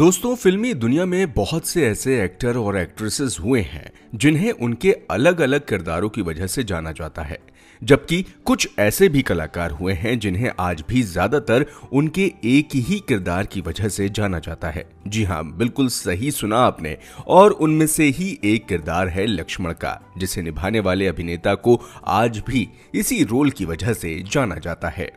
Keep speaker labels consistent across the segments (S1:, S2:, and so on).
S1: दोस्तों फिल्मी दुनिया में बहुत से ऐसे एक्टर और एक्ट्रेसेस हुए हैं जिन्हें उनके अलग अलग किरदारों की वजह से जाना जाता है जबकि कुछ ऐसे भी कलाकार हुए हैं जिन्हें आज भी ज्यादातर उनके एक ही किरदार की वजह से जाना जाता है जी हाँ बिल्कुल सही सुना आपने और उनमें से ही एक किरदार है लक्ष्मण का जिसे निभाने वाले अभिनेता को आज भी इसी रोल की वजह से जाना जाता है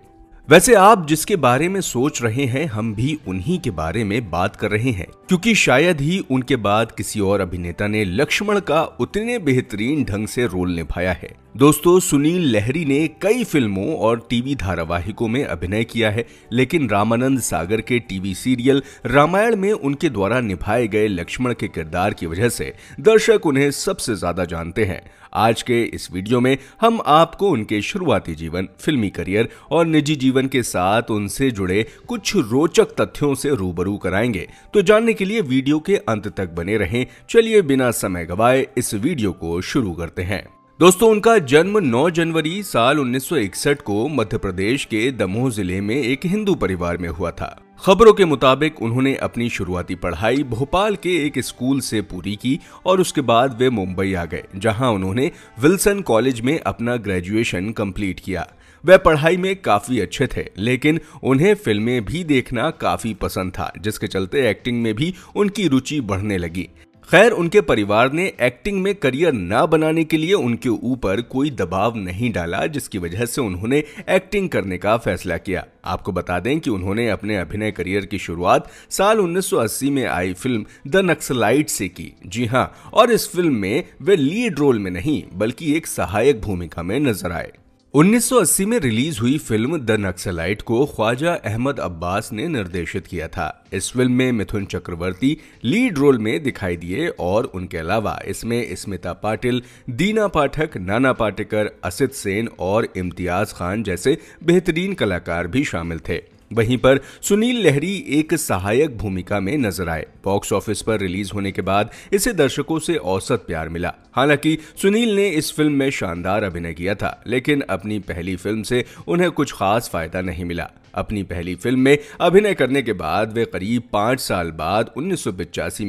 S1: वैसे आप जिसके बारे में सोच रहे हैं हम भी उन्हीं के बारे में बात कर रहे हैं क्योंकि शायद ही उनके बाद किसी और अभिनेता ने लक्ष्मण का उतने बेहतरीन ढंग से रोल निभाया है दोस्तों सुनील लहरी ने कई फिल्मों और टीवी धारावाहिकों में अभिनय किया है लेकिन रामानंद सागर के टीवी सीरियल रामायण में उनके द्वारा निभाए गए लक्ष्मण के किरदार की वजह से दर्शक उन्हें सबसे ज्यादा जानते हैं आज के इस वीडियो में हम आपको उनके शुरुआती जीवन फिल्मी करियर और निजी जीवन के साथ उनसे जुड़े कुछ रोचक तथ्यों से रूबरू कराएंगे तो जानने के लिए वीडियो के अंत तक बने रहें चलिए बिना समय गवाए इस वीडियो को शुरू करते हैं दोस्तों उनका जन्म 9 जनवरी साल 1961 को मध्य प्रदेश के दमोह जिले में एक हिंदू परिवार में हुआ था खबरों के मुताबिक उन्होंने अपनी शुरुआती पढ़ाई भोपाल के एक स्कूल से पूरी की और उसके बाद वे मुंबई आ गए जहां उन्होंने विल्सन कॉलेज में अपना ग्रेजुएशन कंप्लीट किया वह पढ़ाई में काफी अच्छे थे लेकिन उन्हें फिल्में भी देखना काफी पसंद था जिसके चलते एक्टिंग में भी उनकी रुचि बढ़ने लगी खैर उनके परिवार ने एक्टिंग में करियर ना बनाने के लिए उनके ऊपर कोई दबाव नहीं डाला जिसकी वजह से उन्होंने एक्टिंग करने का फैसला किया आपको बता दें कि उन्होंने अपने अभिनय करियर की शुरुआत साल 1980 में आई फिल्म द नक्सलाइट से की जी हाँ और इस फिल्म में वे लीड रोल में नहीं बल्कि एक सहायक भूमिका में नजर आए 1980 में रिलीज हुई फिल्म द नक्सलाइट को ख्वाजा अहमद अब्बास ने निर्देशित किया था इस फिल्म में मिथुन चक्रवर्ती लीड रोल में दिखाई दिए और उनके अलावा इसमें स्मिता पाटिल दीना पाठक नाना पाटेकर असित सेन और इम्तियाज खान जैसे बेहतरीन कलाकार भी शामिल थे वहीं पर सुनील लहरी एक सहायक भूमिका में नजर आए बॉक्स ऑफिस पर रिलीज होने के बाद इसे दर्शकों से औसत प्यार मिला हालांकि सुनील ने इस फिल्म में शानदार अभिनय किया था लेकिन अपनी पहली फिल्म से उन्हें कुछ खास फायदा नहीं मिला अपनी पहली फिल्म में अभिनय करने के बाद वे करीब पांच साल बाद उन्नीस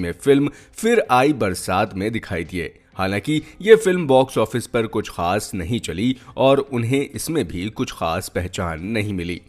S1: में फिल्म फिर आई बरसात में दिखाई दिए हालांकि ये फिल्म बॉक्स ऑफिस पर कुछ खास नहीं चली और उन्हें इसमें भी कुछ खास पहचान नहीं मिली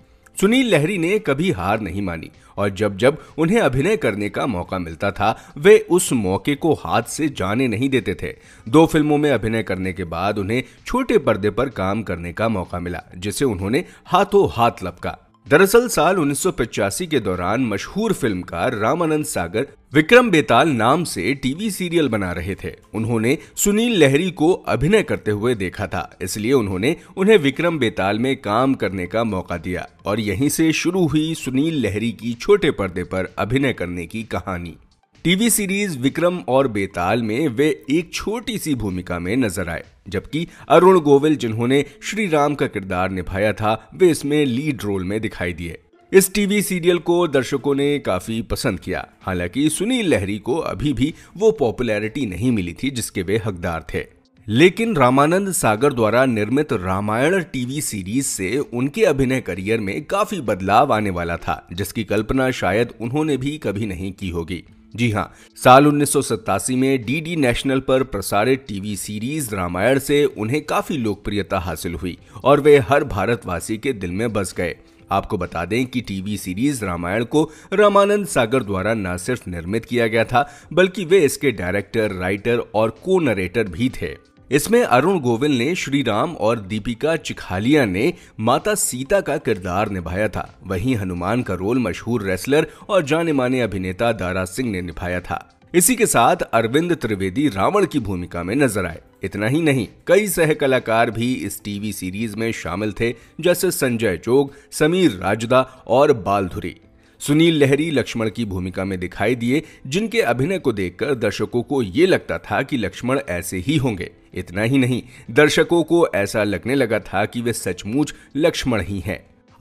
S1: सुनील लहरी ने कभी हार नहीं मानी और जब जब उन्हें अभिनय करने का मौका मिलता था वे उस मौके को हाथ से जाने नहीं देते थे दो फिल्मों में अभिनय करने के बाद उन्हें छोटे पर्दे पर काम करने का मौका मिला जिसे उन्होंने हाथों हाथ लपका दरअसल साल उन्नीस के दौरान मशहूर फिल्मकार रामानंद सागर विक्रम बेताल नाम से टीवी सीरियल बना रहे थे उन्होंने सुनील लहरी को अभिनय करते हुए देखा था इसलिए उन्होंने उन्हें विक्रम बेताल में काम करने का मौका दिया और यहीं से शुरू हुई सुनील लहरी की छोटे पर्दे पर अभिनय करने की कहानी टीवी सीरीज विक्रम और बेताल में वे एक छोटी सी भूमिका में नजर आए जबकि अरुण गोविल जिन्होंने श्री राम का किरदार निभाया था वे इसमें लीड रोल में दिखाई दिए इस टीवी सीरियल को दर्शकों ने काफी पसंद किया हालांकि सुनील लहरी को अभी भी वो पॉपुलैरिटी नहीं मिली थी जिसके वे हकदार थे लेकिन रामानंद सागर द्वारा निर्मित रामायण टीवी सीरीज से उनके अभिनय करियर में काफी बदलाव आने वाला था जिसकी कल्पना शायद उन्होंने भी कभी नहीं की होगी जी हाँ साल उन्नीस में डीडी नेशनल पर प्रसारित टीवी सीरीज रामायण से उन्हें काफी लोकप्रियता हासिल हुई और वे हर भारतवासी के दिल में बस गए आपको बता दें कि टीवी सीरीज रामायण को रामानंद सागर द्वारा न सिर्फ निर्मित किया गया था बल्कि वे इसके डायरेक्टर राइटर और को नरेटर भी थे इसमें अरुण गोविल ने श्री राम और दीपिका चिखालिया ने माता सीता का किरदार निभाया था वहीं हनुमान का रोल मशहूर रेसलर और जाने माने अभिनेता दारा सिंह ने निभाया था इसी के साथ अरविंद त्रिवेदी रावण की भूमिका में नजर आए इतना ही नहीं कई सह कलाकार भी इस टीवी सीरीज में शामिल थे जैसे संजय जोग समीर राजदा और बालधुरी सुनील लहरी लक्ष्मण की भूमिका में दिखाई दिए जिनके अभिनय को देखकर दर्शकों को ये लगता था कि लक्ष्मण ऐसे ही होंगे इतना ही नहीं दर्शकों को ऐसा लगने लगा था कि वे सचमुच लक्ष्मण ही हैं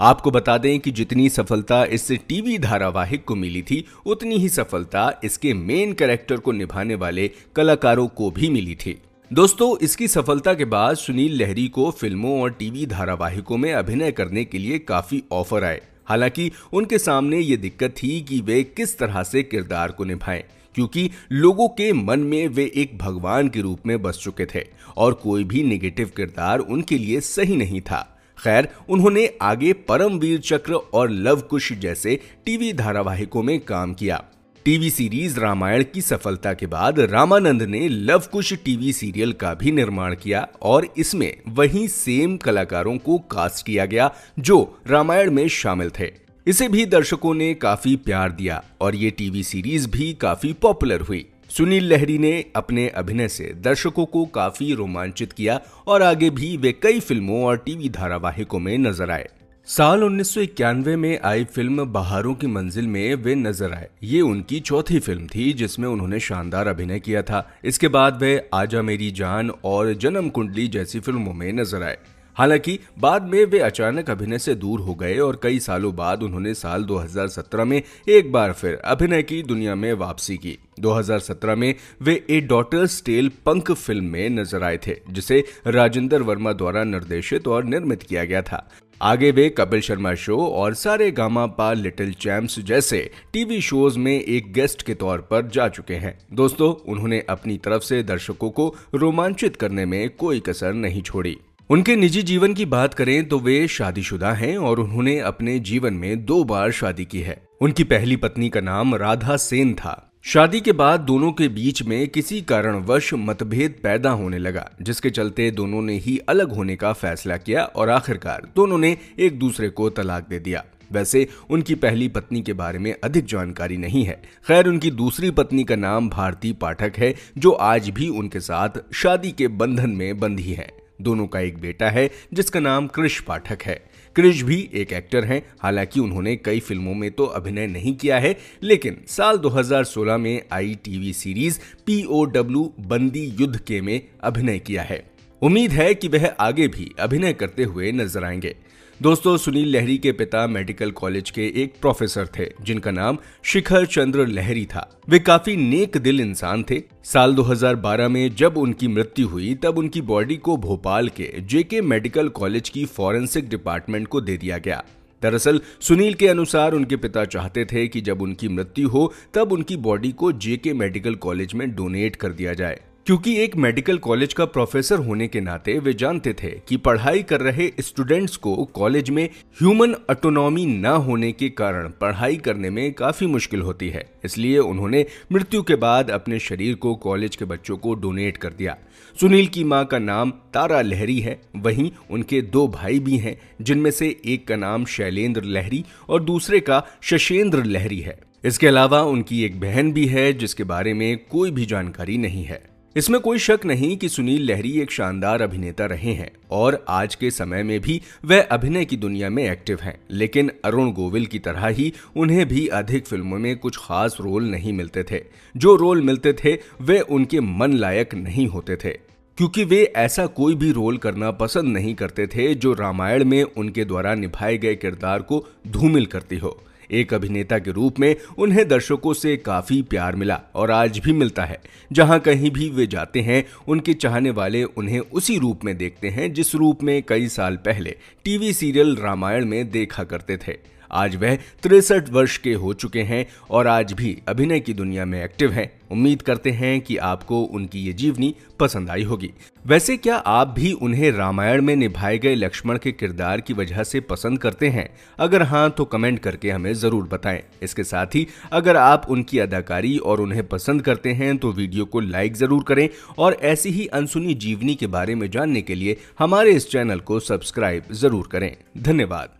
S1: आपको बता दें कि जितनी सफलता इस टीवी धारावाहिक को मिली थी उतनी ही सफलता इसके मेन कैरेक्टर को निभाने वाले कलाकारों को भी मिली थी दोस्तों इसकी सफलता के बाद सुनील लहरी को फिल्मों और टीवी धारावाहिकों में अभिनय करने के लिए काफी ऑफर आए हालांकि उनके सामने ये दिक्कत थी कि वे किस तरह से किरदार को निभाएं क्योंकि लोगों के मन में वे एक भगवान के रूप में बस चुके थे और कोई भी निगेटिव किरदार उनके लिए सही नहीं था खैर उन्होंने आगे परमवीर चक्र और लव कुश जैसे टीवी धारावाहिकों में काम किया टीवी सीरीज रामायण की सफलता के बाद रामानंद ने लव कुश टीवी सीरियल का भी निर्माण किया और इसमें वही सेम कलाकारों को कास्ट किया गया जो रामायण में शामिल थे इसे भी दर्शकों ने काफी प्यार दिया और ये टीवी सीरीज भी काफी पॉपुलर हुई सुनील लहरी ने अपने अभिनय से दर्शकों को काफी रोमांचित किया और आगे भी वे कई फिल्मों और टीवी धारावाहिकों में नजर आए साल 1991 में आई फिल्म बहारों की मंजिल में वे नजर आए ये उनकी चौथी फिल्म थी जिसमें उन्होंने शानदार अभिनय किया था इसके बाद वे आजा मेरी जान और जन्म कुंडली जैसी फिल्मों में नजर आए हालांकि बाद में वे अचानक अभिनय से दूर हो गए और कई सालों बाद उन्होंने साल 2017 में एक बार फिर अभिनय की दुनिया में वापसी की 2017 में वे a daughter's tale Pankh film में नजर आए थे जिसे राजेंद्र वर्मा द्वारा निर्देशित और निर्मित किया गया था आगे वे कपिल शर्मा शो और सारे गामा पा लिटिल चैम्प जैसे टीवी शोज में एक गेस्ट के तौर पर जा चुके हैं दोस्तों उन्होंने अपनी तरफ से दर्शकों को रोमांचित करने में कोई कसर नहीं छोड़ी उनके निजी जीवन की बात करें तो वे शादीशुदा हैं और उन्होंने अपने जीवन में दो बार शादी की है उनकी पहली पत्नी का नाम राधा सेन था शादी के बाद दोनों के बीच में किसी कारणवश मतभेद पैदा होने लगा जिसके चलते दोनों ने ही अलग होने का फैसला किया और आखिरकार दोनों ने एक दूसरे को तलाक दे दिया वैसे उनकी पहली पत्नी के बारे में अधिक जानकारी नहीं है खैर उनकी दूसरी पत्नी का नाम भारती पाठक है जो आज भी उनके साथ शादी के बंधन में बंधी है दोनों का एक बेटा है जिसका नाम क्रिश पाठक है क्रिश भी एक एक्टर हैं हालांकि उन्होंने कई फिल्मों में तो अभिनय नहीं किया है लेकिन साल 2016 में आई टीवी सीरीज पीओडब्ल्यू बंदी युद्ध के में अभिनय किया है उम्मीद है कि वह आगे भी अभिनय करते हुए नजर आएंगे दोस्तों सुनील लहरी के पिता मेडिकल कॉलेज के एक प्रोफेसर थे जिनका नाम शिखर चंद्र लहरी था वे काफी नेक दिल इंसान थे साल 2012 में जब उनकी मृत्यु हुई तब उनकी बॉडी को भोपाल के जेके मेडिकल कॉलेज की फॉरेंसिक डिपार्टमेंट को दे दिया गया दरअसल सुनील के अनुसार उनके पिता चाहते थे कि जब उनकी मृत्यु हो तब उनकी बॉडी को जेके मेडिकल कॉलेज में डोनेट कर दिया जाए क्योंकि एक मेडिकल कॉलेज का प्रोफेसर होने के नाते वे जानते थे कि पढ़ाई कर रहे स्टूडेंट्स को कॉलेज में ह्यूमन ऑटोनॉमी न होने के कारण पढ़ाई करने में काफी मुश्किल होती है इसलिए उन्होंने मृत्यु के बाद अपने शरीर को कॉलेज के बच्चों को डोनेट कर दिया सुनील की माँ का नाम तारा लहरी है वहीं उनके दो भाई भी हैं जिनमें से एक का नाम शैलेंद्र लहरी और दूसरे का शशेंद्र लहरी है इसके अलावा उनकी एक बहन भी है जिसके बारे में कोई भी जानकारी नहीं है इसमें कोई शक नहीं कि सुनील लहरी एक शानदार अभिनेता रहे हैं और आज के समय में भी वह अभिनय की दुनिया में एक्टिव हैं लेकिन अरुण गोविल की तरह ही उन्हें भी अधिक फिल्मों में कुछ खास रोल नहीं मिलते थे जो रोल मिलते थे वे उनके मन लायक नहीं होते थे क्योंकि वे ऐसा कोई भी रोल करना पसंद नहीं करते थे जो रामायण में उनके द्वारा निभाए गए किरदार को धूमिल करती हो एक अभिनेता के रूप में उन्हें दर्शकों से काफी प्यार मिला और आज भी मिलता है जहां कहीं भी वे जाते हैं उनके चाहने वाले उन्हें उसी रूप में देखते हैं जिस रूप में कई साल पहले टीवी सीरियल रामायण में देखा करते थे आज वह तिरसठ वर्ष के हो चुके हैं और आज भी अभिनय की दुनिया में एक्टिव हैं उम्मीद करते हैं कि आपको उनकी ये जीवनी पसंद आई होगी वैसे क्या आप भी उन्हें रामायण में निभाए गए लक्ष्मण के किरदार की वजह से पसंद करते हैं अगर हाँ तो कमेंट करके हमें जरूर बताएं इसके साथ ही अगर आप उनकी अदाकारी और उन्हें पसंद करते हैं तो वीडियो को लाइक जरूर करें और ऐसी ही अनसुनी जीवनी के बारे में जानने के लिए हमारे इस चैनल को सब्सक्राइब जरूर करें धन्यवाद